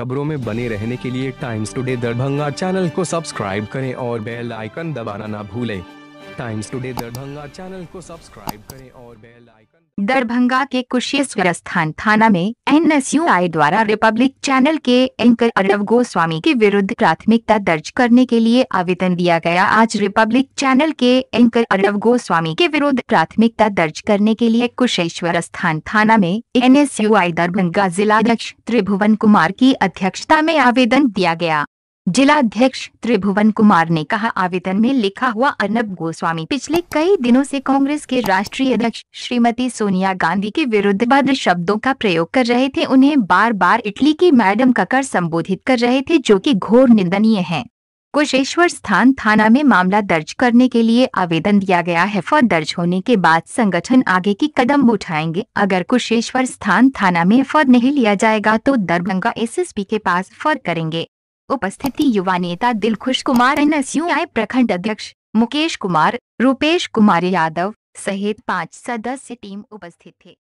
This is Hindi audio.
खबरों में बने रहने के लिए टाइम्स टुडे दरभंगा चैनल को सब्सक्राइब करें और बेल आइकन दबाना ना भूलें टाइम्स टुडे दरभंगा चैनल को सब्सक्राइब करें और बेल आइकन दरभंगा के कुशेश्वर स्थान थाना में एनएसयूआई द्वारा रिपब्लिक चैनल के एंकर अरव गोस्वामी के विरुद्ध प्राथमिकता दर्ज करने के लिए आवेदन दिया गया आज रिपब्लिक चैनल के एंकर अरव गोस्वामी के विरुद्ध प्राथमिकता दर्ज करने के लिए कुशेश्वर स्थान थाना में एनएसयूआई दरभंगा जिलाध्यक्ष त्रिभुवन कुमार की अध्यक्षता में आवेदन दिया गया जिलाध्यक्ष त्रिभुवन कुमार ने कहा आवेदन में लिखा हुआ अर्नब गोस्वामी पिछले कई दिनों से कांग्रेस के राष्ट्रीय अध्यक्ष श्रीमती सोनिया गांधी के विरुद्ध भद्र शब्दों का प्रयोग कर रहे थे उन्हें बार बार इटली की मैडम ककर संबोधित कर रहे थे जो कि घोर निंदनीय है कुशेश्वर स्थान थाना में मामला दर्ज करने के लिए आवेदन दिया गया है फौज दर्ज होने के बाद संगठन आगे की कदम उठाएंगे अगर कुशेश्वर स्थान थाना में फौज नहीं लिया जाएगा तो दरभंगा एसएसपी के पास फौज करेंगे उपस्थिति युवा नेता दिलखुश कुमार एन एनएसयूआई प्रखंड अध्यक्ष मुकेश कुमार रूपेश कुमार यादव सहित पाँच सदस्य टीम उपस्थित थे